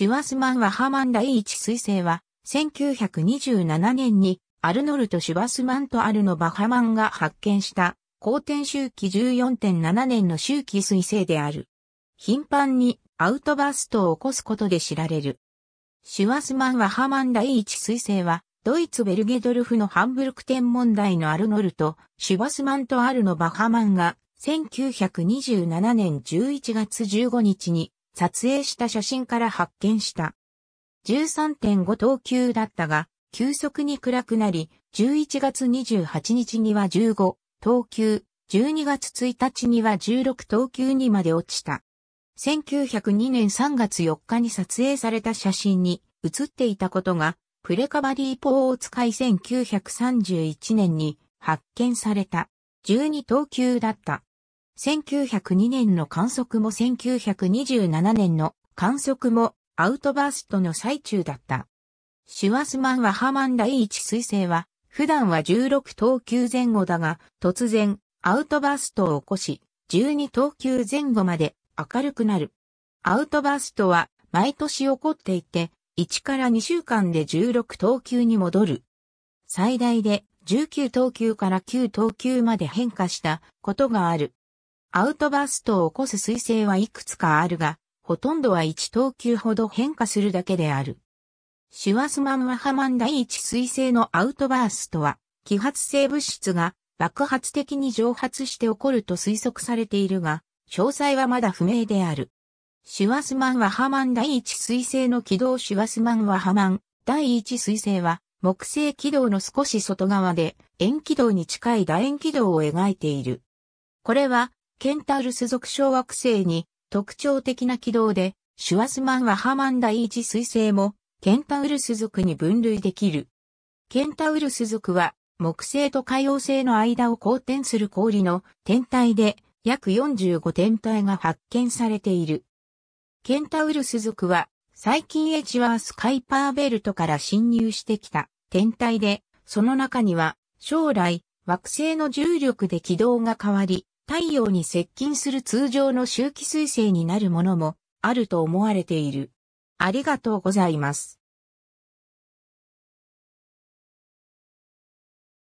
シュワスマン・ワハマン第一彗星は、1927年にアルノルト・シュワスマンとアルノ・バハマンが発見した、公転周期14.7年の周期彗星である。頻繁にアウトバーストを起こすことで知られる。シュワスマン・ワハマン第一彗星は、ドイツ・ベルゲドルフのハンブルク天文台のアルノルト・シュワスマンとアルノ・バハマンが、1927年11月15日に撮影した写真から発見した。13.5等級だったが、急速に暗くなり、11月28日には15等級、12月1日には16等級にまで落ちた。1902年3月4日に撮影された写真に写っていたことが、プレカバリーを使い1931年に発見された。12等級だった。1902年の観測も1927年の観測もアウトバーストの最中だった。シュワスマン・ワハマン第一彗星は、普段は16等級前後だが、突然、アウトバーストを起こし、12等級前後まで明るくなる。アウトバーストは毎年起こっていて、1から2週間で16等級に戻る。最大で19等級から9等級まで変化したことがある。アウトバーストを起こす彗星はいくつかあるが、ほとんどは1等級ほど変化するだけである。シュワスマン・ワハマン第一彗星のアウトバーストは、揮発性物質が爆発的に蒸発して起こると推測されているが、詳細はまだ不明である。シュワスマン・ワハマン第一彗星の軌道シュワスマン・ワハマン第一彗星は、木星軌道の少し外側で、円軌道に近い楕円軌道を描いている。これは、ケンタウルス属小惑星に特徴的な軌道で、シュワスマン・ワハマン第一彗星も、ケンタウルス属に分類できる。ケンタウルス属は、木星と海洋星の間を公転する氷の天体で、約45天体が発見されている。ケンタウルス属は、最近エチワース・カイパーベルトから侵入してきた天体で、その中には、将来、惑星の重力で軌道が変わり、太陽に接近する通常の周期彗星になるものもあると思われている。ありがとうございます。